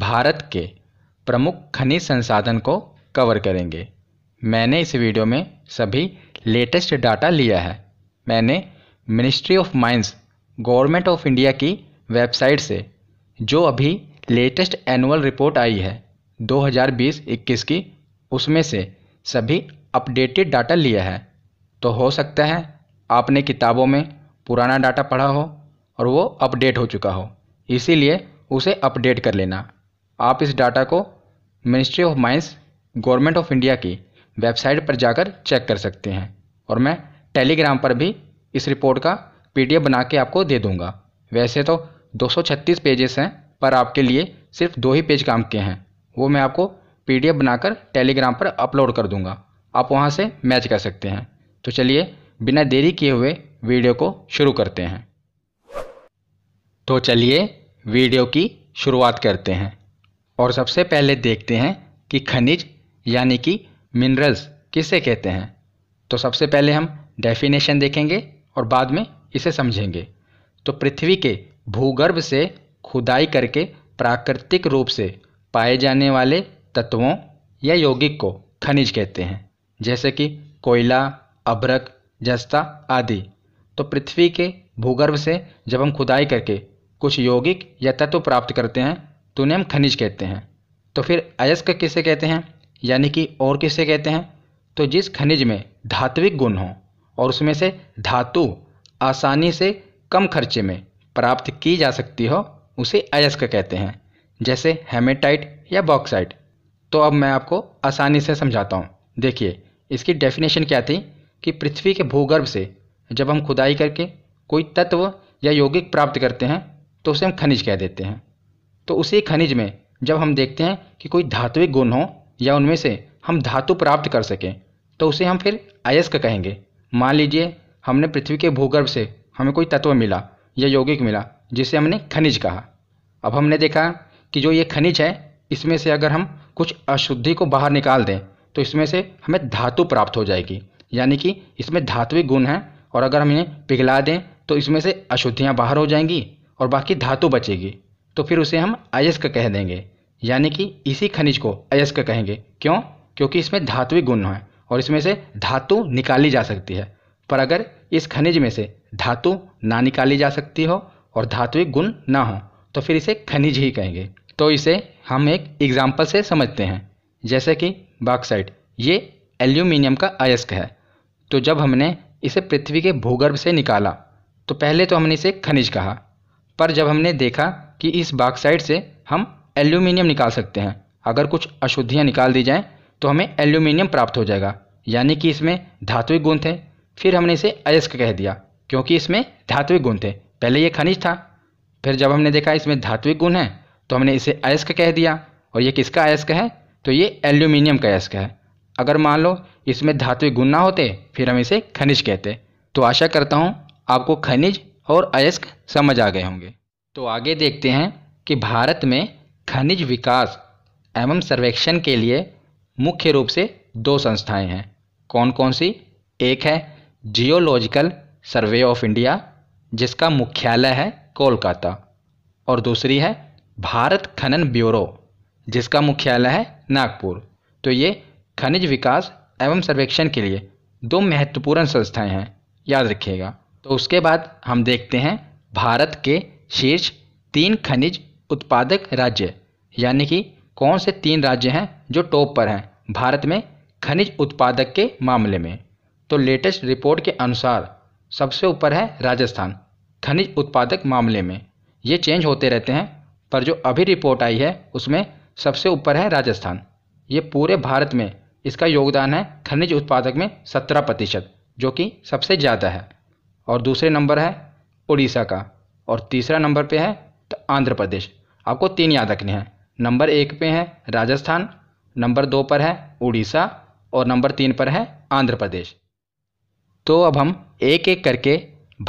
भारत के प्रमुख खनिज संसाधन को कवर करेंगे मैंने इस वीडियो में सभी लेटेस्ट डाटा लिया है मैंने ministry of mines government of India की वेबसाइट से जो अभी लेटेस्ट एनुअल रिपोर्ट आई है 2020-21 की उसमें से सभी अपडेटेड डाटा लिया है तो हो सकता है आपने किताबों में पुराना डाटा पढ़ा हो और वो अपडेट हो चुका हो इसीलिए उसे अपडेट कर लेना आप इस डाटा को ministry of mines government of India की वेबसाइट पर जाकर चेक कर सकते हैं और मैं टेलीग्राम पर भी इस रिपोर्ट का पीडीएफ बना के आपको दे दूंगा वैसे तो 236 पेजेस हैं पर आपके लिए सिर्फ दो ही पेज काम के हैं वो मैं आपको पीडीएफ बनाकर टेलीग्राम पर अपलोड कर दूंगा आप वहाँ से मैच कर सकते हैं तो चलिए बिना देरी किए हुए वीडियो को शुरू करते हैं तो चलिए वीडियो की शुरुआत करते हैं और सबसे पहले देखते हैं कि खनिज यानी कि मिनरल्स किसे कहते हैं तो सबसे पहले हम डेफिनेशन देखेंगे और बाद में इसे समझेंगे तो पृथ्वी के भूगर्भ से खुदाई करके प्राकृतिक रूप से पाए जाने वाले तत्वों या यौगिक को खनिज कहते हैं जैसे कि कोयला अभ्रक जस्ता आदि तो पृथ्वी के भूगर्भ से जब हम खुदाई करके कुछ यौगिक या तत्व प्राप्त करते हैं तो उन्हें हम खनिज कहते हैं तो फिर अयस्क किसे कहते हैं यानी कि और किसे कहते हैं तो जिस खनिज में धात्विक गुण हों और उसमें से धातु आसानी से कम खर्चे में प्राप्त की जा सकती हो उसे अयस्क कहते हैं जैसे हेमेटाइट या बॉक्साइट तो अब मैं आपको आसानी से समझाता हूँ देखिए इसकी डेफिनेशन क्या थी कि पृथ्वी के भूगर्भ से जब हम खुदाई करके कोई तत्व या यौगिक प्राप्त करते हैं तो उसे हम खनिज कह देते हैं तो उसी खनिज में जब हम देखते हैं कि कोई धात्विक गुण हो या उनमें से हम धातु प्राप्त कर सकें तो उसे हम फिर अयस्क कहेंगे मान लीजिए हमने पृथ्वी के भूगर्भ से हमें कोई तत्व मिला या यौगिक मिला जिसे हमने खनिज कहा अब हमने देखा कि जो ये खनिज है इसमें से अगर हम कुछ अशुद्धि को बाहर निकाल दें तो इसमें से हमें धातु प्राप्त हो जाएगी यानी कि इसमें धात्विक गुण हैं और अगर हम इन्हें पिघला दें तो इसमें से अशुद्धियाँ बाहर हो जाएंगी और बाकी धातु बचेगी तो फिर उसे हम अयस्क कह देंगे यानी कि इसी खनिज को अयस्क कहेंगे क्यों क्योंकि इसमें धातुविक गुण है और इसमें से धातु निकाली जा सकती है पर अगर इस खनिज में से धातु ना निकाली जा सकती हो और धात्विक गुण ना हो तो फिर इसे खनिज ही कहेंगे तो इसे हम एक एग्जाम्पल से समझते हैं जैसे कि बाक्साइड ये एल्यूमिनियम का अयस्क है तो जब हमने इसे पृथ्वी के भूगर्भ से निकाला तो पहले तो हमने इसे खनिज कहा पर जब हमने देखा कि इस बाक्साइड से हम एल्यूमिनियम निकाल सकते हैं अगर कुछ अशुद्धियाँ निकाल दी जाएँ तो हमें एल्यूमिनियम प्राप्त हो जाएगा यानी कि इसमें धात्विक गुण थे फिर हमने इसे अयस्क कह दिया क्योंकि इसमें धात्विक गुण थे पहले ये खनिज था फिर जब हमने देखा इसमें धात्विक गुण है तो हमने इसे अयस्क कह दिया और ये किसका अयस्क है तो ये एल्यूमिनियम का अयस्क है अगर मान लो इसमें धात्विक गुण ना होते फिर हम इसे खनिज कहते तो आशा करता हूँ आपको खनिज और अयस्क समझ आ गए होंगे तो आगे देखते हैं कि भारत में खनिज विकास एवं सर्वेक्षण के लिए मुख्य रूप से दो संस्थाएं हैं कौन कौन सी एक है जियोलॉजिकल सर्वे ऑफ इंडिया जिसका मुख्यालय है कोलकाता और दूसरी है भारत खनन ब्यूरो जिसका मुख्यालय है नागपुर तो ये खनिज विकास एवं सर्वेक्षण के लिए दो महत्वपूर्ण संस्थाएं हैं याद रखिएगा तो उसके बाद हम देखते हैं भारत के शीर्ष तीन खनिज उत्पादक राज्य यानी कि कौन से तीन राज्य हैं जो टॉप पर हैं भारत में खनिज उत्पादक के मामले में तो लेटेस्ट रिपोर्ट के अनुसार सबसे ऊपर है राजस्थान खनिज उत्पादक मामले में ये चेंज होते रहते हैं पर जो अभी रिपोर्ट आई है उसमें सबसे ऊपर है राजस्थान ये पूरे भारत में इसका योगदान है खनिज उत्पादक में सत्रह प्रतिशत जो कि सबसे ज़्यादा है और दूसरे नंबर है उड़ीसा का और तीसरा नंबर पे है तो आंध्र प्रदेश आपको तीन याद रखने हैं नंबर एक पे है राजस्थान नंबर दो पर है उड़ीसा और नंबर तीन पर है आंध्र प्रदेश तो अब हम एक एक करके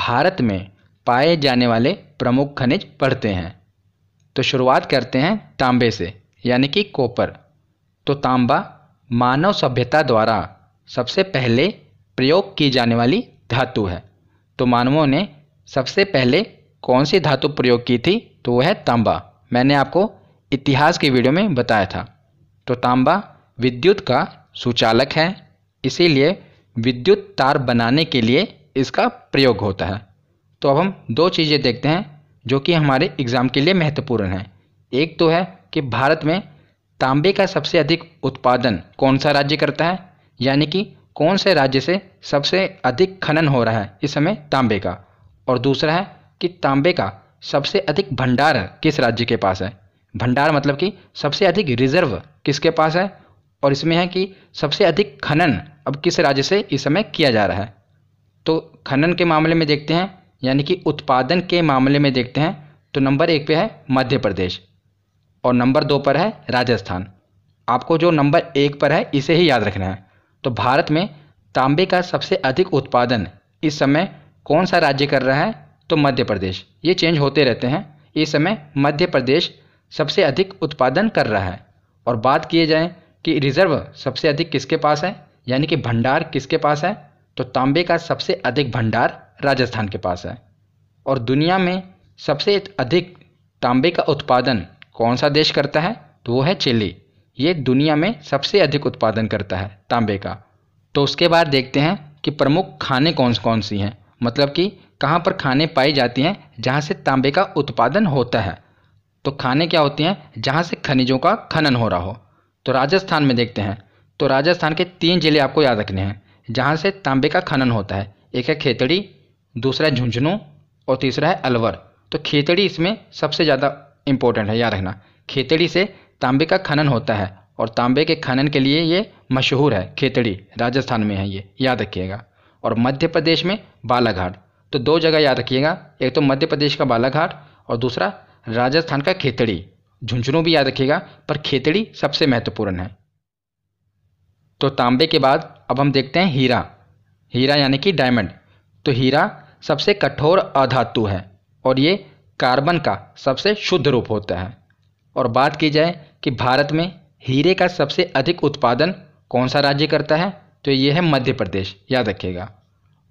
भारत में पाए जाने वाले प्रमुख खनिज पढ़ते हैं तो शुरुआत करते हैं तांबे से यानी कि कोपर तो तांबा मानव सभ्यता द्वारा सबसे पहले प्रयोग की जाने वाली धातु है तो मानवों ने सबसे पहले कौन सी धातु प्रयोग की थी तो वह है तांबा मैंने आपको इतिहास की वीडियो में बताया था तो तांबा विद्युत का सुचालक है इसीलिए विद्युत तार बनाने के लिए इसका प्रयोग होता है तो अब हम दो चीज़ें देखते हैं जो कि हमारे एग्ज़ाम के लिए महत्वपूर्ण है एक तो है कि भारत में तांबे का सबसे अधिक उत्पादन कौन सा राज्य करता है यानी कि कौन से राज्य से सबसे अधिक खनन हो रहा है इस समय तांबे का और दूसरा है कि तांबे का सबसे अधिक भंडार किस राज्य के पास है भंडार मतलब कि सबसे अधिक रिजर्व किसके पास है और इसमें है कि सबसे अधिक खनन अब किस राज्य से इस समय किया जा रहा है तो खनन के मामले में देखते हैं यानी कि उत्पादन के मामले में देखते हैं तो नंबर एक पे है मध्य प्रदेश और नंबर दो पर है राजस्थान आपको जो नंबर एक पर है इसे ही याद रखना है तो भारत में तांबे का सबसे अधिक उत्पादन इस समय कौन सा राज्य कर रहा है तो मध्य प्रदेश ये चेंज होते रहते हैं इस समय मध्य प्रदेश सबसे अधिक उत्पादन कर रहा है और बात किए जाए कि रिजर्व सबसे अधिक किसके पास है यानी कि भंडार किसके पास है तो तांबे का सबसे अधिक भंडार राजस्थान के पास है और दुनिया में सबसे अधिक तांबे का उत्पादन कौन सा देश करता है तो वो है चिली ये दुनिया में सबसे अधिक उत्पादन करता है तांबे का तो उसके बाद देखते हैं कि प्रमुख खाने कौन कौन सी हैं मतलब कि कहाँ पर खाने पाई जाती हैं जहाँ से तांबे का उत्पादन होता है तो खाने क्या होती हैं जहाँ से खनिजों का खनन हो रहा हो तो राजस्थान में देखते हैं तो राजस्थान के तीन ज़िले आपको याद रखने हैं जहाँ से तांबे का खनन होता है एक है खेतड़ी दूसरा है झुंझुनू और तीसरा है अलवर तो खेतड़ी इसमें सबसे ज़्यादा इम्पोर्टेंट है याद रखना खेतड़ी से तांबे का खनन होता है और तांबे के खनन के लिए ये मशहूर है खेतड़ी राजस्थान में है ये याद रखिएगा और मध्य प्रदेश में बालाघाट तो दो जगह याद रखिएगा एक तो मध्य प्रदेश का बालाघाट और दूसरा राजस्थान का खेतड़ी झुंझुनू भी याद रखिएगा पर खेतड़ी सबसे महत्वपूर्ण है तो तांबे के बाद अब हम देखते हैं हीरा हीरा यानी कि डायमंड तो हीरा सबसे कठोर अधातु है और ये कार्बन का सबसे शुद्ध रूप होता है और बात की जाए कि भारत में हीरे का सबसे अधिक उत्पादन कौन सा राज्य करता है तो ये है मध्य प्रदेश याद रखिएगा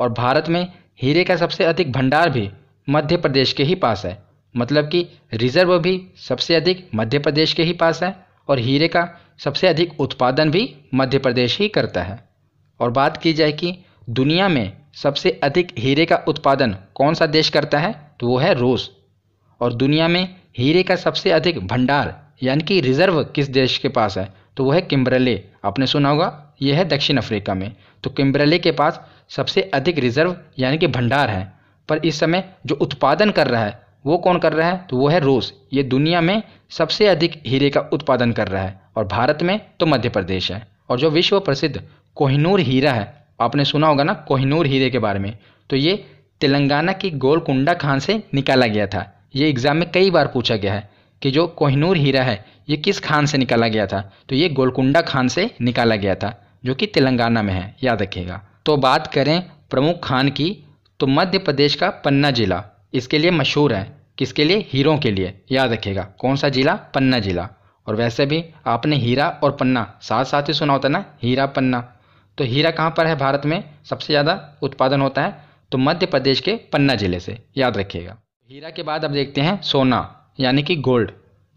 और भारत में हीरे का सबसे अधिक भंडार भी मध्य प्रदेश के ही पास है मतलब कि रिजर्व भी सबसे अधिक मध्य प्रदेश के ही पास है और हीरे का सबसे अधिक उत्पादन भी मध्य प्रदेश ही करता है और बात की जाए कि दुनिया में सबसे अधिक हीरे का उत्पादन कौन सा देश करता है तो वो है रूस और दुनिया में हीरे का सबसे अधिक भंडार यानी कि रिजर्व किस देश के पास है तो वह है किम्बरले आपने सुना होगा यह है दक्षिण अफ्रीका में तो किम्बरले के पास सबसे अधिक रिजर्व यानी कि भंडार है पर इस समय जो उत्पादन कर रहा है वो कौन कर रहा है तो वो है रूस ये दुनिया में सबसे अधिक हीरे का उत्पादन कर रहा है और भारत में तो मध्य प्रदेश है और जो विश्व प्रसिद्ध कोहिनूर हीरा है आपने सुना होगा ना कोहिनूर हीरे के बारे में तो ये तेलंगाना की गोलकुंडा खान से निकाला गया था ये एग्ज़ाम में कई बार पूछा गया है कि जो कोहिनूर हीरा है ये किस खान से निकाला गया था तो ये गोलकुंडा खान से निकाला गया था जो कि तेलंगाना में है याद रखिएगा तो बात करें प्रमुख खान की तो मध्य प्रदेश का पन्ना जिला इसके लिए मशहूर है किसके लिए हीरों के लिए याद रखिएगा कौन सा जिला पन्ना जिला और वैसे भी आपने हीरा और पन्ना साथ साथ ही सुना होता ना हीरा पन्ना तो हीरा कहाँ पर है भारत में सबसे ज़्यादा उत्पादन होता है तो मध्य प्रदेश के पन्ना जिले से याद रखिएगा हीरा के बाद अब देखते हैं सोना यानी कि गोल्ड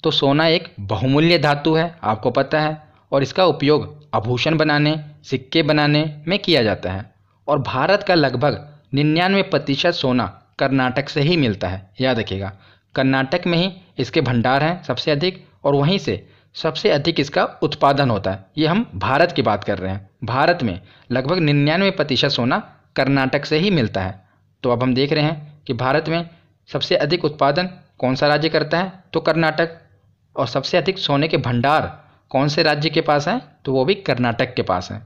तो सोना एक बहुमूल्य धातु है आपको पता है और इसका उपयोग आभूषण बनाने सिक्के बनाने में किया जाता है और भारत का लगभग निन्यानवे प्रतिशत सोना कर्नाटक से ही मिलता है याद रखिएगा कर्नाटक में ही इसके भंडार हैं सबसे अधिक और वहीं से सबसे अधिक इसका उत्पादन होता है ये हम भारत की बात कर रहे हैं भारत में लगभग निन्यानवे प्रतिशत सोना कर्नाटक से ही मिलता है तो अब हम देख रहे हैं कि भारत में सबसे अधिक उत्पादन कौन सा राज्य करता है तो कर्नाटक और सबसे अधिक सोने के भंडार कौन से राज्य के पास हैं तो वो भी कर्नाटक के पास हैं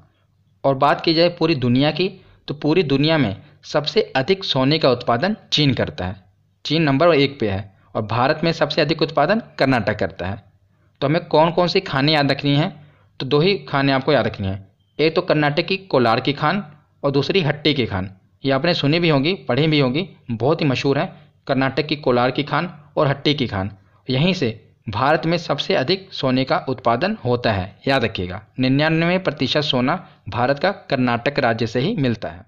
और बात की जाए पूरी दुनिया की तो पूरी दुनिया में सबसे अधिक सोने का उत्पादन चीन करता है चीन नंबर एक पे है और भारत में सबसे अधिक उत्पादन कर्नाटक करता है तो हमें कौन कौन सी खाने याद रखनी हैं तो दो ही खाने आपको याद रखनी है एक तो कर्नाटक की कोलार की खान और दूसरी हट्टी की खान ये आपने सुनी भी होंगी पढ़ी भी होंगी बहुत ही मशहूर हैं कर्नाटक की कोलार की खान और हट्टी की खान यहीं से भारत में सबसे अधिक सोने का उत्पादन होता है याद रखिएगा निन्यानवे प्रतिशत सोना भारत का कर्नाटक राज्य से ही मिलता है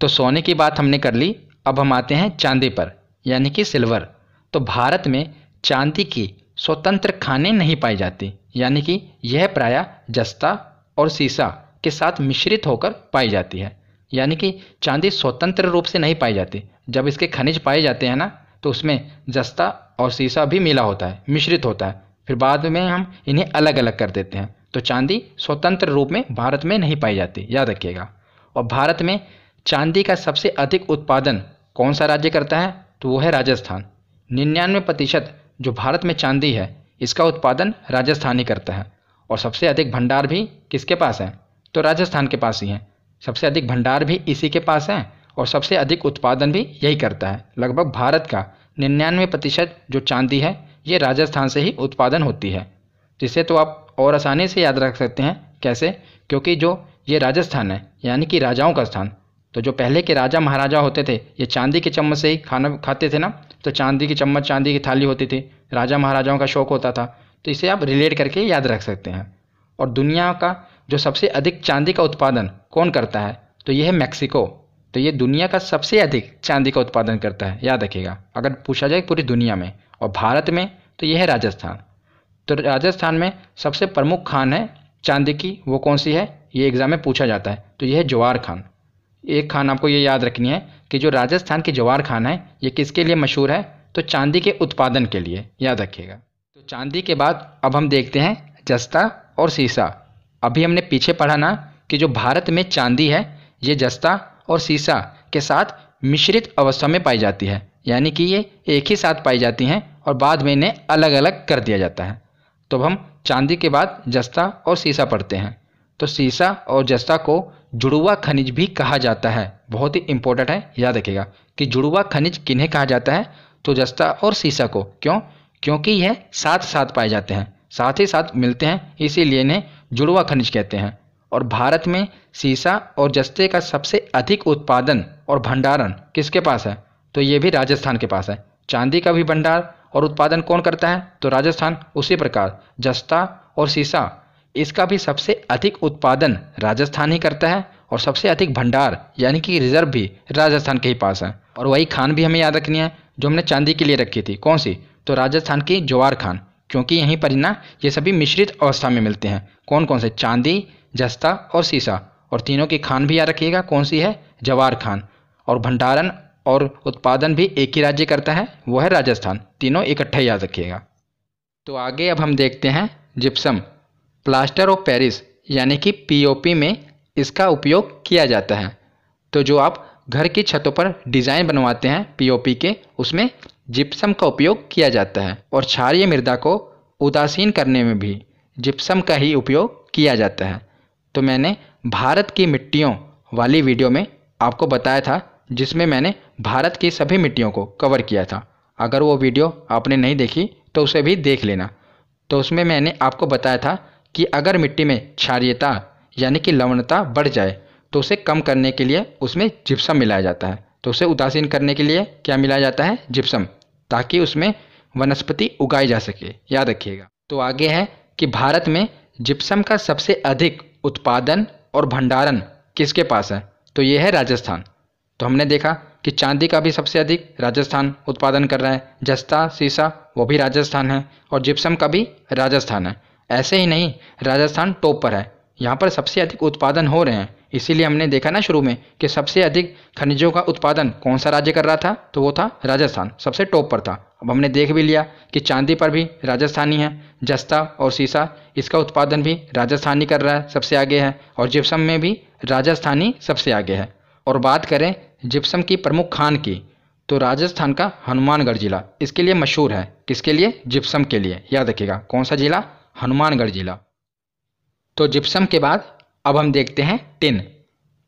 तो सोने की बात हमने कर ली अब हम आते हैं चांदी पर यानी कि सिल्वर तो भारत में चांदी की स्वतंत्र खाने नहीं पाई जाती यानी कि यह प्रायः जस्ता और सीसा के साथ मिश्रित होकर पाई जाती है यानी कि चांदी स्वतंत्र रूप से नहीं पाई जाती जब इसके खनिज पाए जाते हैं ना तो उसमें जस्ता और सीसा भी मिला होता है मिश्रित होता है फिर बाद में हम इन्हें अलग अलग कर देते हैं तो चांदी स्वतंत्र रूप में भारत में नहीं पाई जाती याद रखिएगा और भारत में चांदी का सबसे अधिक उत्पादन कौन सा राज्य करता है तो वो है राजस्थान निन्यानवे प्रतिशत जो भारत में चांदी है इसका उत्पादन राजस्थान ही करता है और सबसे अधिक भंडार भी किसके पास है तो राजस्थान के पास ही है सबसे अधिक भंडार भी इसी के पास है और सबसे अधिक उत्पादन भी यही करता है लगभग भारत का निन्यानवे प्रतिशत जो चांदी है ये राजस्थान से ही उत्पादन होती है जिसे तो आप और आसानी से याद रख सकते हैं कैसे क्योंकि जो ये राजस्थान है यानी कि राजाओं का स्थान तो जो पहले के राजा महाराजा होते थे ये चांदी के चम्मच से ही खाना खाते थे ना तो चांदी की चम्मच चांदी की थाली होती थी राजा महाराजाओं का शौक होता था तो इसे आप रिलेट करके याद रख सकते हैं और दुनिया का जो सबसे अधिक चांदी का उत्पादन कौन करता है तो यह है मैक्सिको तो ये दुनिया का सबसे अधिक चांदी का उत्पादन करता है याद रखिएगा अगर पूछा जाए पूरी दुनिया में और भारत में तो यह है राजस्थान तो राजस्थान में सबसे प्रमुख खान है चांदी की वो कौन सी है ये एग्ज़ाम में पूछा जाता है तो यह है जवार खान एक खान आपको ये याद रखनी है कि जो राजस्थान की जवार खान है ये किसके लिए मशहूर है तो चांदी के उत्पादन के लिए याद रखिएगा तो चांदी के बाद अब हम देखते हैं जस्ता और शीशा अभी हमने पीछे पढ़ा ना कि जो भारत में चांदी है ये जस्ता और सीसा के साथ मिश्रित अवस्था में पाई जाती है यानी कि ये एक ही साथ पाई जाती हैं और बाद में इन्हें अलग अलग कर दिया जाता है तो हम चांदी के बाद जस्ता और सीसा पढ़ते हैं तो सीसा और जस्ता को जुड़वा खनिज भी कहा जाता है बहुत ही इंपॉर्टेंट है याद रखेगा कि जुड़वा खनिज किन्हें कहा जाता है तो जस्ता और सीसा को क्यों क्योंकि यह साथ साथ पाए जाते हैं साथ ही साथ मिलते हैं इसीलिए इन्हें जुड़वा खनिज कहते हैं और भारत में सीसा और जस्ते का सबसे अधिक उत्पादन और भंडारण किसके पास है तो ये भी राजस्थान के पास है चांदी का भी भंडार और उत्पादन कौन करता है तो राजस्थान उसी प्रकार जस्ता और सीसा इसका भी सबसे अधिक उत्पादन राजस्थान ही करता है और सबसे अधिक भंडार यानी कि रिजर्व भी राजस्थान के ही पास है और वही खान भी हमें याद रखनी है जो हमने चांदी के लिए रखी थी कौन सी तो राजस्थान की ज्वार खान क्योंकि यहीं पर ना ये सभी मिश्रित अवस्था में मिलते हैं कौन कौन से चांदी जस्ता और सीसा और तीनों की खान भी याद रखिएगा कौन सी है जवार खान और भंडारण और उत्पादन भी एक ही राज्य करता है वो है राजस्थान तीनों इकट्ठे याद रखिएगा तो आगे अब हम देखते हैं जिप्सम प्लास्टर ऑफ पेरिस यानी कि पीओपी में इसका उपयोग किया जाता है तो जो आप घर की छतों पर डिज़ाइन बनवाते हैं पीओपी के उसमें जिप्सम का उपयोग किया जाता है और क्षारीय मृदा को उदासीन करने में भी जिप्सम का ही उपयोग किया जाता है तो मैंने भारत की मिट्टियों वाली वीडियो में आपको बताया था जिसमें मैंने भारत की सभी मिट्टियों को कवर किया था अगर वो वीडियो आपने नहीं देखी तो उसे भी देख लेना तो उसमें मैंने आपको बताया था कि अगर मिट्टी में क्षारियता यानी कि लवणता बढ़ जाए तो उसे कम करने के लिए उसमें जिप्सम मिलाया जाता है तो उसे उदासीन करने के लिए क्या मिलाया जाता है जिप्सम ताकि उसमें वनस्पति उगाई जा सके याद रखिएगा तो आगे है कि भारत में जिप्सम का सबसे अधिक उत्पादन और भंडारण किसके पास है तो ये है राजस्थान तो हमने देखा कि चांदी का भी सबसे अधिक राजस्थान उत्पादन कर रहा है जस्ता सीसा वो भी राजस्थान है और जिप्सम का भी राजस्थान है ऐसे ही नहीं राजस्थान टॉप पर है यहाँ पर सबसे अधिक उत्पादन हो रहे हैं इसीलिए हमने देखा ना शुरू में कि सबसे अधिक खनिजों का उत्पादन कौन सा राज्य कर रहा था तो वो था राजस्थान सबसे टॉप पर था अब हमने देख भी लिया कि चांदी पर भी राजस्थानी है जस्ता और सीसा इसका उत्पादन भी राजस्थानी कर रहा है सबसे आगे है और जिप्सम में भी राजस्थानी सबसे आगे है और बात करें जिप्सम की प्रमुख खान की तो राजस्थान का हनुमानगढ़ जिला इसके लिए मशहूर है किसके लिए जिप्सम के लिए याद रखिएगा कौन सा जिला हनुमानगढ़ जिला तो जिप्सम के बाद अब हम देखते हैं टिन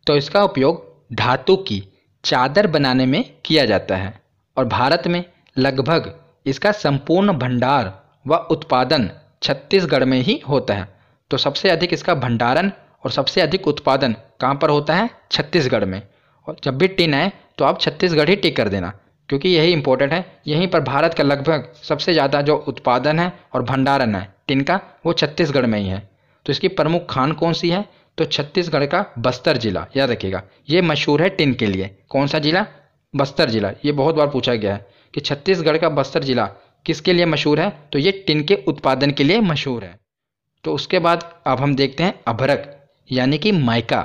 तो इसका उपयोग धातु की चादर बनाने में किया जाता है और भारत में लगभग इसका संपूर्ण भंडार व उत्पादन छत्तीसगढ़ में ही होता है तो सबसे अधिक इसका भंडारण और सबसे अधिक उत्पादन कहाँ पर होता है छत्तीसगढ़ में और जब भी टिन आए तो आप छत्तीसगढ़ ही टिक कर देना क्योंकि यही इम्पोर्टेंट है यहीं पर भारत का लगभग सबसे ज़्यादा जो उत्पादन है और भंडारण है टिन का वो छत्तीसगढ़ में ही है तो इसकी प्रमुख खान कौन सी है तो छत्तीसगढ़ का बस्तर जिला याद रखिएगा ये मशहूर है टिन के लिए कौन सा जिला बस्तर जिला ये बहुत बार पूछा गया है कि छत्तीसगढ़ का बस्तर जिला किसके लिए मशहूर है तो ये टिन के उत्पादन के लिए मशहूर है तो उसके बाद अब हम देखते हैं अभरक यानी कि माइका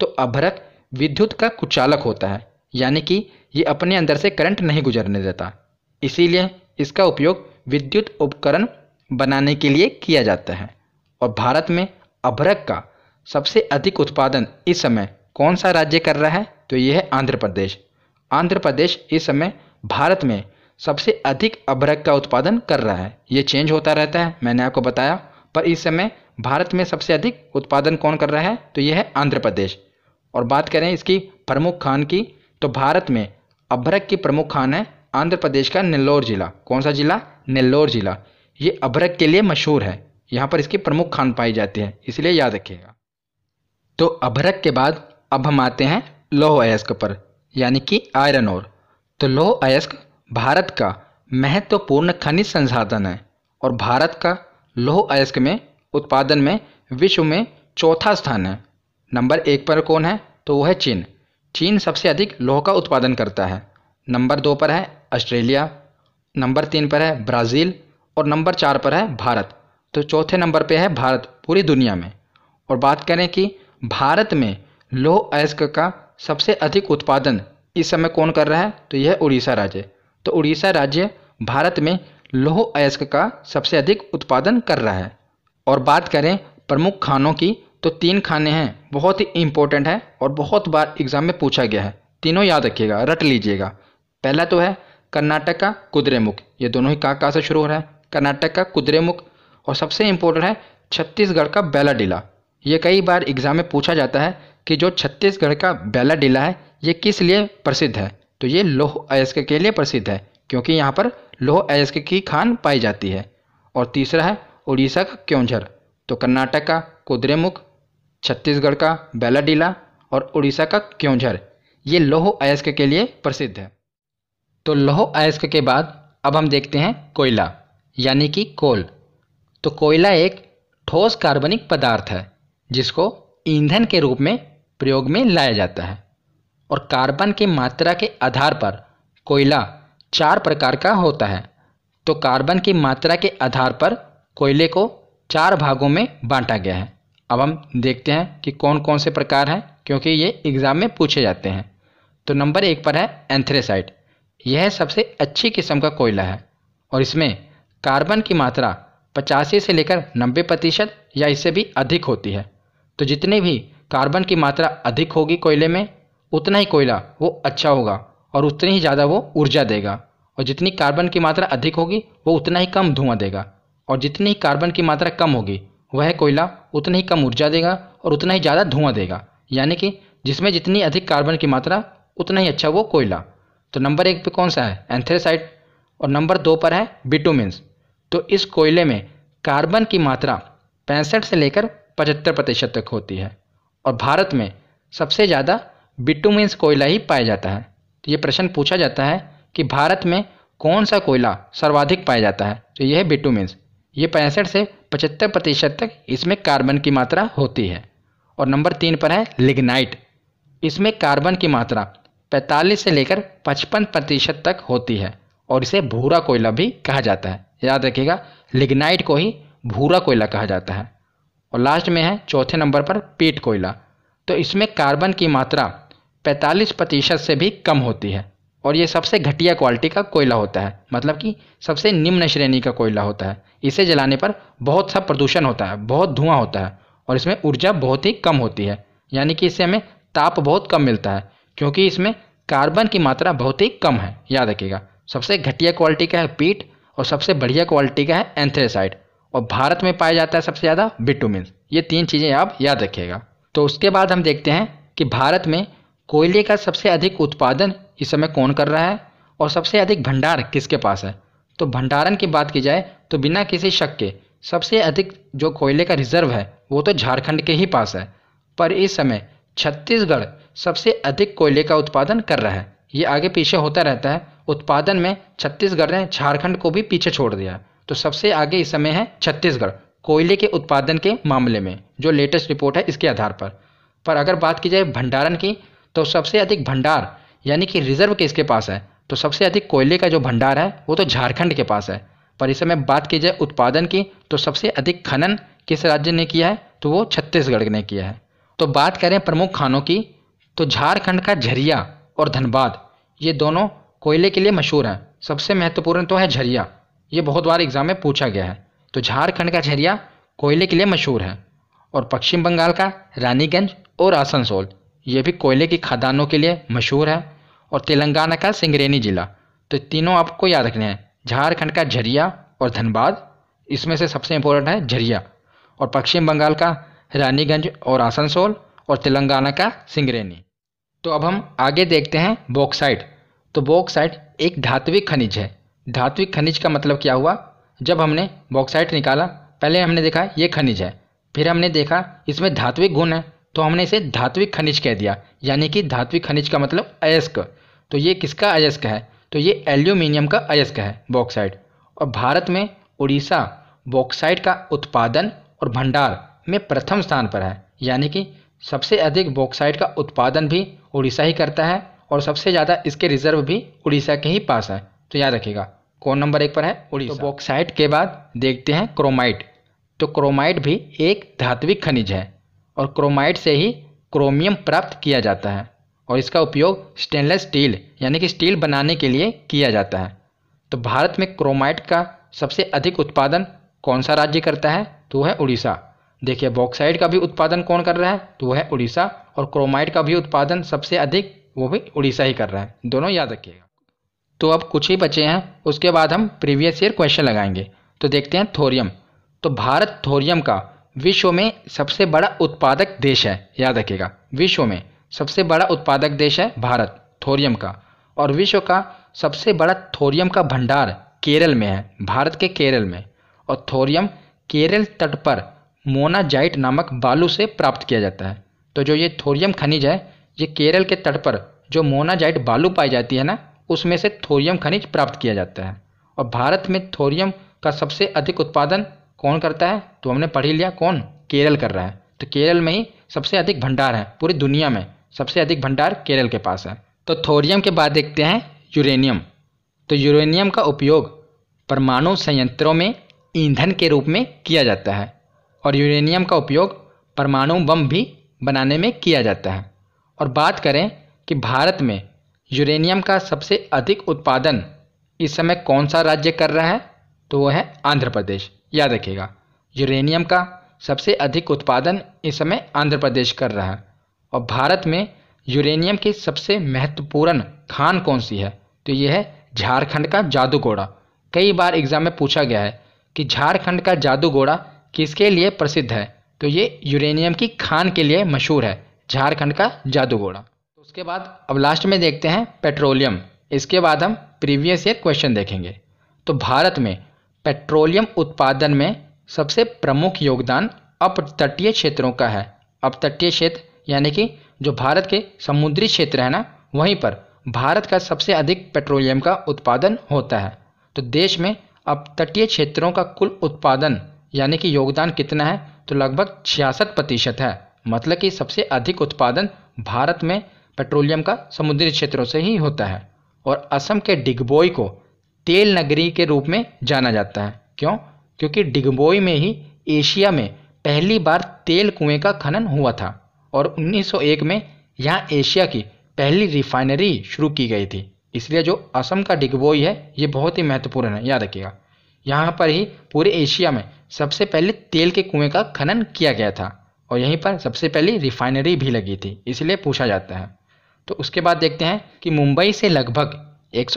तो अभरक विद्युत का कुचालक होता है यानी कि ये अपने अंदर से करंट नहीं गुजरने देता इसीलिए इसका उपयोग विद्युत उपकरण बनाने के लिए किया जाता है और भारत में अभरक का सबसे अधिक उत्पादन इस समय कौन सा राज्य कर रहा है तो यह है आंध्र प्रदेश आंध्र प्रदेश इस समय भारत में सबसे अधिक अभ्रक का उत्पादन कर रहा है ये चेंज होता रहता है मैंने आपको बताया पर इस समय भारत में सबसे अधिक उत्पादन कौन कर रहा है तो यह है आंध्र प्रदेश और बात करें इसकी प्रमुख खान की तो भारत में अभ्रक की प्रमुख खान है आंध्र प्रदेश का नेल्लोर जिला कौन सा जिला नेल्लोर जिला ये अभ्रक के लिए मशहूर है यहाँ पर इसकी प्रमुख खान पाई जाती है इसलिए याद रखिएगा तो अभरक के बाद अब हम आते हैं लौह अयस्क पर यानी कि आयरन और तो लौह अयस्क भारत का महत्वपूर्ण खनिज संसाधन है और भारत का लौह अयस्क में उत्पादन में विश्व में चौथा स्थान है नंबर एक पर कौन है तो वह है चीन चीन सबसे अधिक लोह का उत्पादन करता है नंबर दो पर है ऑस्ट्रेलिया नंबर तीन पर है ब्राज़ील और नंबर चार पर है भारत तो चौथे नंबर पे है भारत पूरी दुनिया में और बात करें कि भारत में लौह अयस्क का सबसे अधिक उत्पादन इस समय कौन कर रहा है तो यह उड़ीसा राज्य तो उड़ीसा राज्य भारत में लोह अयस्क का सबसे अधिक उत्पादन कर रहा है और बात करें प्रमुख खानों की तो तीन खाने हैं बहुत ही इम्पोर्टेंट है और बहुत बार एग्जाम में पूछा गया है तीनों याद रखिएगा रट लीजिएगा पहला तो है कर्नाटक का कुद्रेमुख ये दोनों ही कहाँ कहाँ से शुरू हो रहा है कर्नाटक का कुद्रेमुख और सबसे इम्पोर्टेंट है छत्तीसगढ़ का बेलाडीला ये कई बार एग्ज़ाम में पूछा जाता है कि जो छत्तीसगढ़ का बैला डीला है ये किस लिए प्रसिद्ध है तो ये लोह अयस्क के लिए प्रसिद्ध है क्योंकि यहाँ पर लोह अयस्क की खान पाई जाती है और तीसरा है उड़ीसा का क्योंझर तो कर्नाटक का कुद्रेमुख छत्तीसगढ़ का बेला डीला और उड़ीसा का क्योंझर ये लोह अयस्क के लिए प्रसिद्ध है तो लोह अयस्क के बाद अब हम देखते हैं कोयला यानी कि कोल तो कोयला एक ठोस कार्बनिक पदार्थ है जिसको ईंधन के रूप में प्रयोग में लाया जाता है और कार्बन की मात्रा के आधार पर कोयला चार प्रकार का होता है तो कार्बन की मात्रा के आधार पर कोयले को चार भागों में बांटा गया है अब हम देखते हैं कि कौन कौन से प्रकार हैं क्योंकि ये एग्ज़ाम में पूछे जाते हैं तो नंबर एक पर है एंथ्रेसाइट यह सबसे अच्छी किस्म का कोयला है और इसमें कार्बन की मात्रा पचासी से लेकर नब्बे प्रतिशत या इससे भी अधिक होती है तो जितनी भी कार्बन की मात्रा अधिक होगी कोयले में उतना ही कोयला वो अच्छा होगा और उतनी ही ज़्यादा वो ऊर्जा देगा और जितनी कार्बन की मात्रा अधिक होगी वो उतना ही कम धुआं देगा और जितनी ही कार्बन की मात्रा कम होगी वह कोयला उतनी ही कम ऊर्जा देगा और उतना ही ज़्यादा धुआं देगा यानी कि जिसमें जितनी अधिक कार्बन की मात्रा उतना ही अच्छा वो कोयला तो नंबर एक पर कौन सा है एंथ्रेसाइट और नंबर दो पर है बिटूमिन्स तो इस कोयले में कार्बन की मात्रा पैंसठ से लेकर पचहत्तर प्रतिशत तक होती है और भारत में सबसे ज़्यादा बिटुमिन्स कोयला ही पाया जाता है तो ये प्रश्न पूछा जाता है कि भारत में कौन सा कोयला सर्वाधिक पाया जाता है तो यह है बिटुमिन्स ये पैंसठ से पचहत्तर प्रतिशत तक इसमें कार्बन की मात्रा होती है और नंबर तीन पर है लिग्नाइट इसमें कार्बन की मात्रा 45 से लेकर 55 प्रतिशत तक होती है और इसे भूरा कोयला भी कहा जाता है याद रखिएगा लिग्नाइट को ही भूरा कोयला कहा जाता है और लास्ट में है चौथे नंबर पर पीट कोयला तो इसमें कार्बन की मात्रा 45 प्रतिशत से भी कम होती है और ये सबसे घटिया क्वालिटी का कोयला होता है मतलब कि सबसे निम्न श्रेणी का कोयला होता है इसे जलाने पर बहुत सा प्रदूषण होता है बहुत धुआं होता है और इसमें ऊर्जा बहुत ही कम होती है यानी कि इससे हमें ताप बहुत कम मिलता है क्योंकि इसमें कार्बन की मात्रा बहुत ही कम है याद रखिएगा सबसे घटिया क्वालिटी का है पीट और सबसे बढ़िया क्वालिटी का है एंथ्रेसाइड और भारत में पाया जाता है सबसे ज़्यादा बिटुमिन ये तीन चीज़ें आप याद रखिएगा तो उसके बाद हम देखते हैं कि भारत में कोयले का सबसे अधिक उत्पादन इस समय कौन कर रहा है और सबसे अधिक भंडार किसके पास है तो भंडारण की बात की जाए तो बिना किसी शक के सबसे अधिक जो कोयले का रिजर्व है वो तो झारखंड के ही पास है पर इस समय छत्तीसगढ़ सबसे अधिक कोयले का उत्पादन कर रहा है ये आगे पीछे होता रहता है उत्पादन में छत्तीसगढ़ ने झारखंड को भी पीछे छोड़ दिया है तो सबसे आगे इस समय है छत्तीसगढ़ कोयले के उत्पादन के मामले में जो लेटेस्ट रिपोर्ट है इसके आधार पर पर अगर बात की जाए भंडारण की तो सबसे अधिक भंडार यानी कि रिजर्व किसके पास है तो सबसे अधिक कोयले का जो भंडार है वो तो झारखंड के पास है पर इस समय बात की जाए उत्पादन की तो सबसे अधिक खनन किस राज्य ने किया है तो वो छत्तीसगढ़ ने किया है तो बात करें प्रमुख खानों की तो झारखंड का झरिया और धनबाद ये दोनों कोयले के लिए मशहूर हैं सबसे महत्वपूर्ण तो है झरिया ये बहुत बार एग्जाम में पूछा गया है तो झारखंड का झरिया कोयले के लिए मशहूर है और पश्चिम बंगाल का रानीगंज और आसनसोल ये भी कोयले की खदानों के लिए मशहूर है और तेलंगाना का सिंगरेनी जिला तो तीनों आपको याद रखने हैं झारखंड का झरिया और धनबाद इसमें से सबसे इम्पोर्टेंट है झरिया और पश्चिम बंगाल का रानीगंज और आसनसोल और तेलंगाना का सिंगरेनी तो अब हम आगे देखते हैं बॉक्साइट तो बॉक्साइट एक धात्विक खनिज है धात्विक खनिज का मतलब क्या हुआ जब हमने बॉक्साइट निकाला पहले हमने देखा ये खनिज है फिर हमने देखा इसमें धात्विक गुण है तो हमने इसे धात्विक खनिज कह दिया यानी कि धात्विक खनिज का मतलब अयस्क तो ये किसका अयस्क है तो ये एल्यूमिनियम का अयस्क है बॉक्साइट और भारत में उड़ीसा बॉक्साइट का उत्पादन और भंडार में प्रथम स्थान पर है यानी कि सबसे अधिक बॉक्साइट का उत्पादन भी उड़ीसा ही करता है और सबसे ज़्यादा इसके रिजर्व भी उड़ीसा के ही पास है तो याद रखिएगा कौन नंबर एक पर है तो उड़ीसा तो बॉक्साइट के बाद देखते हैं क्रोमाइट तो क्रोमाइट भी एक धात्विक खनिज है और क्रोमाइट से ही क्रोमियम प्राप्त किया जाता है और इसका उपयोग स्टेनलेस स्टील यानी कि स्टील बनाने के लिए किया जाता है तो भारत में क्रोमाइट का सबसे अधिक उत्पादन कौन सा राज्य करता है तो वह है उड़ीसा देखिए बॉक्साइड का भी उत्पादन कौन कर रहा है तो वह है उड़ीसा और क्रोमाइट का भी उत्पादन सबसे अधिक वो भी उड़ीसा ही कर रहा है दोनों याद रखिएगा तो अब कुछ ही बचे हैं उसके बाद हम प्रीवियस ईयर क्वेश्चन लगाएंगे तो देखते हैं थोरियम तो भारत थोरियम का विश्व में सबसे बड़ा उत्पादक देश है याद रखिएगा विश्व में सबसे बड़ा उत्पादक देश है भारत थोरियम का और विश्व का सबसे बड़ा थोरियम का भंडार केरल में है भारत के केरल में और थोरियम केरल तट पर मोनाजाइट नामक बालू से प्राप्त किया जाता है तो जो ये थोरियम खनिज है ये केरल के तट पर जो मोनाजाइट बालू पाई जाती है ना उसमें से थोरियम खनिज प्राप्त किया जाता है और भारत में थोरियम का सबसे अधिक उत्पादन कौन करता है तो हमने पढ़ ही लिया कौन केरल कर रहा है तो केरल में ही सबसे अधिक भंडार है पूरी दुनिया में सबसे अधिक भंडार केरल के पास है तो थोरियम के बाद देखते हैं यूरेनियम तो यूरेनियम का उपयोग परमाणु संयंत्रों में ईंधन के रूप में किया जाता है और यूरेनियम का उपयोग परमाणु बम भी बनाने में किया जाता है और बात करें कि भारत में यूरेनियम का सबसे अधिक उत्पादन इस समय कौन सा राज्य कर रहा है तो वह है आंध्र प्रदेश याद रखिएगा यूरेनियम का सबसे अधिक उत्पादन इस समय आंध्र प्रदेश कर रहा है और भारत में यूरेनियम की सबसे महत्वपूर्ण खान कौन सी है तो ये है झारखंड का जादूगोड़ा कई बार एग्जाम में पूछा गया है कि झारखंड का जादूगोड़ा किसके लिए प्रसिद्ध है तो ये यूरेनियम की खान के लिए मशहूर है झारखंड का जादूगोड़ा उसके बाद अब लास्ट में देखते हैं पेट्रोलियम इसके बाद हम प्रीवियस ईयर क्वेश्चन देखेंगे तो भारत में पेट्रोलियम उत्पादन में सबसे प्रमुख योगदान अपतटीय क्षेत्रों का है अपतटीय क्षेत्र यानी कि जो भारत के समुद्री क्षेत्र है ना वहीं पर भारत का सबसे अधिक पेट्रोलियम का उत्पादन होता है तो देश में अपतटीय क्षेत्रों का कुल उत्पादन यानी कि योगदान कितना है तो लगभग छियासठ प्रतिशत है मतलब कि सबसे अधिक उत्पादन भारत में पेट्रोलियम का समुद्री क्षेत्रों से ही होता है और असम के डिगबोई को तेल नगरी के रूप में जाना जाता है क्यों क्योंकि डिगबोई में ही एशिया में पहली बार तेल कुएं का खनन हुआ था और 1901 में यहाँ एशिया की पहली रिफाइनरी शुरू की गई थी इसलिए जो असम का डिगबोई है ये बहुत ही महत्वपूर्ण है याद रखिएगा यहाँ पर ही पूरे एशिया में सबसे पहले तेल के कुएं का खनन किया गया था और यहीं पर सबसे पहली रिफाइनरी भी लगी थी इसलिए पूछा जाता है तो उसके बाद देखते हैं कि मुंबई से लगभग एक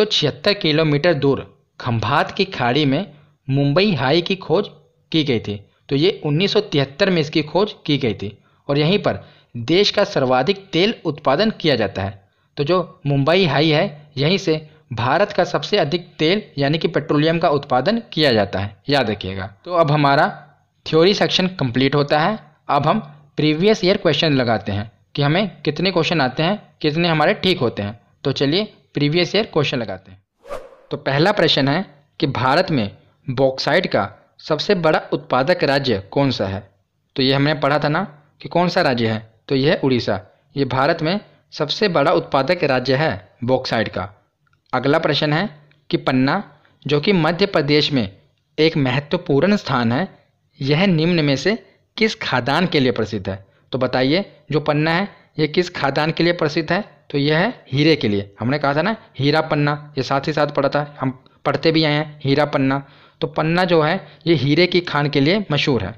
किलोमीटर दूर खंभात की खाड़ी में मुंबई हाई की खोज की गई थी तो ये उन्नीस में इसकी खोज की गई थी और यहीं पर देश का सर्वाधिक तेल उत्पादन किया जाता है तो जो मुंबई हाई है यहीं से भारत का सबसे अधिक तेल यानी कि पेट्रोलियम का उत्पादन किया जाता है याद रखिएगा तो अब हमारा थ्योरी सेक्शन कंप्लीट होता है अब हम प्रीवियस ईयर क्वेश्चन लगाते हैं कि हमें कितने क्वेश्चन आते हैं कितने हमारे ठीक होते हैं तो चलिए प्रीवियस ईयर क्वेश्चन लगाते हैं तो पहला प्रश्न है कि भारत में बॉक्साइट का सबसे बड़ा उत्पादक राज्य कौन सा है तो ये हमने पढ़ा था ना कि कौन सा राज्य है तो यह है उड़ीसा ये भारत में सबसे बड़ा उत्पादक राज्य है बॉक्साइड का अगला प्रश्न है कि पन्ना जो कि मध्य प्रदेश में एक महत्वपूर्ण स्थान है यह निम्न में से किस खादान के लिए प्रसिद्ध है तो बताइए जो पन्ना है ये किस खादान के लिए प्रसिद्ध है तो यह है हीरे के लिए हमने कहा था ना हीरा पन्ना ये साथ ही साथ पढ़ा था हम पढ़ते भी आए हैं हीरा पन्ना तो पन्ना जो है ये हीरे की खान के लिए मशहूर है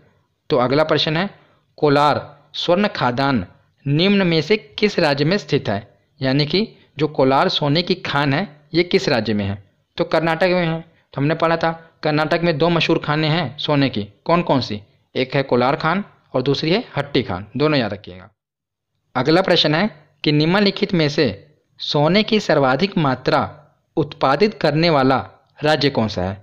तो अगला प्रश्न है कोलार स्वर्ण खादान निम्न में से किस राज्य में स्थित है यानी कि जो कोलार सोने की खान है ये किस राज्य में है तो कर्नाटक में है तो हमने पढ़ा था कर्नाटक में दो मशहूर खाने हैं सोने की कौन कौन सी एक है कोलार खान और दूसरी है हट्टी खान दोनों याद रखिएगा अगला प्रश्न है कि निम्नलिखित में से सोने की सर्वाधिक मात्रा उत्पादित करने वाला राज्य कौन सा है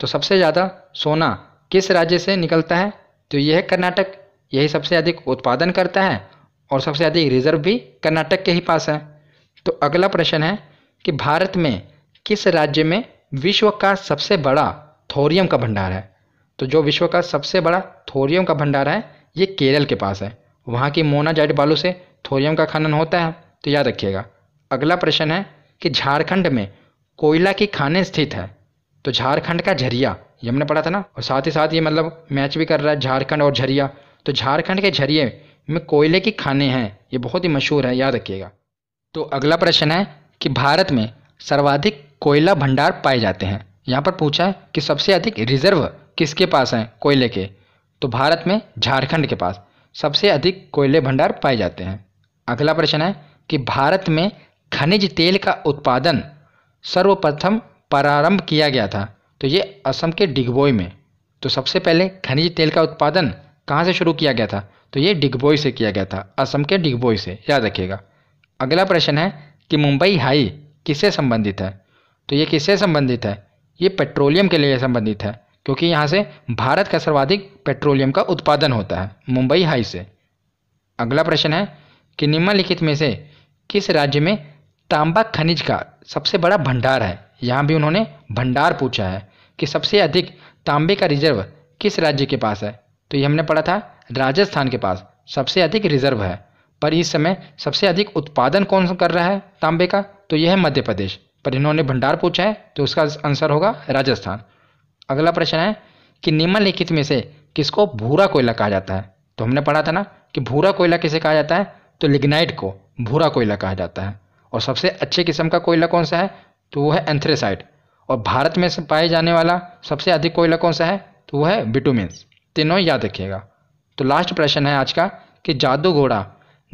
तो सबसे ज़्यादा सोना किस राज्य से निकलता है तो यह है कर्नाटक यही सबसे अधिक उत्पादन करता है और सबसे अधिक रिजर्व भी कर्नाटक के ही पास है तो अगला प्रश्न है कि भारत में किस राज्य में विश्व का सबसे बड़ा थोरियम का भंडार है तो जो विश्व का सबसे बड़ा थोरियम का भंडार है ये केरल के पास है वहाँ की मोनाजाइट बालू से थोरियम का खनन होता है तो याद रखिएगा अगला प्रश्न है कि झारखंड में कोयला की खाने स्थित है तो झारखंड का झरिया ये हमने पढ़ा था ना और साथ ही साथ ये मतलब मैच भी कर रहा है झारखंड और झरिया तो झारखंड के झरिए में कोयले की खाने हैं ये बहुत ही मशहूर है याद रखिएगा तो अगला प्रश्न है कि भारत में सर्वाधिक कोयला भंडार पाए जाते हैं यहाँ पर पूछा है कि सबसे अधिक रिजर्व किसके पास हैं कोयले के तो भारत में झारखंड के पास सबसे अधिक कोयले भंडार पाए जाते हैं अगला प्रश्न है कि भारत में खनिज तेल का उत्पादन सर्वप्रथम प्रारंभ किया गया था तो ये असम के डिगबोई में तो सबसे पहले खनिज तेल का उत्पादन कहाँ से शुरू किया गया था तो ये डिगबोई से किया गया था असम के डिगबोई से याद रखिएगा अगला प्रश्न है कि मुंबई हाई किससे संबंधित है तो ये किससे संबंधित है ये पेट्रोलियम के लिए संबंधित है क्योंकि यहाँ से भारत का सर्वाधिक पेट्रोलियम का उत्पादन होता है मुंबई हाई से अगला प्रश्न है कि निम्नलिखित में से किस राज्य में तांबा खनिज का सबसे बड़ा भंडार है यहाँ भी उन्होंने भंडार पूछा है कि सबसे अधिक तांबे का रिजर्व किस राज्य के पास है तो ये हमने पढ़ा था राजस्थान के पास सबसे अधिक रिजर्व है पर इस समय सबसे अधिक उत्पादन कौन कर रहा है तांबे का तो यह है मध्य प्रदेश पर इन्होंने भंडार पूछा है तो उसका आंसर होगा राजस्थान अगला प्रश्न है कि निम्नलिखित में से किसको भूरा कोयला कहा जाता है तो हमने पढ़ा था ना कि भूरा कोयला किसे कहा जाता है तो लिग्नाइट को भूरा कोयला कहा जाता है और सबसे अच्छे किस्म का कोयला कौन सा है तो वो है एंथ्रेसाइड और भारत में पाए जाने वाला सबसे अधिक कोयला कौन सा है तो वो है बिटुमिन्स तीनों याद रखिएगा तो लास्ट प्रश्न है आज का कि जादू घोड़ा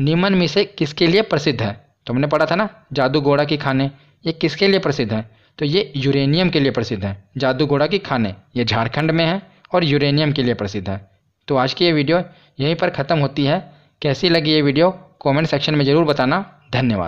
निम्न में से किसके लिए प्रसिद्ध है तो हमने पढ़ा था ना जादू घोड़ा की खाने ये किसके लिए प्रसिद्ध है तो ये यूरेनियम के लिए प्रसिद्ध है जादू घोड़ा की खाने ये झारखंड में है और यूरेनियम के लिए प्रसिद्ध है तो आज की ये वीडियो यहीं पर ख़त्म होती है कैसी लगी ये वीडियो कमेंट सेक्शन में ज़रूर बताना धन्यवाद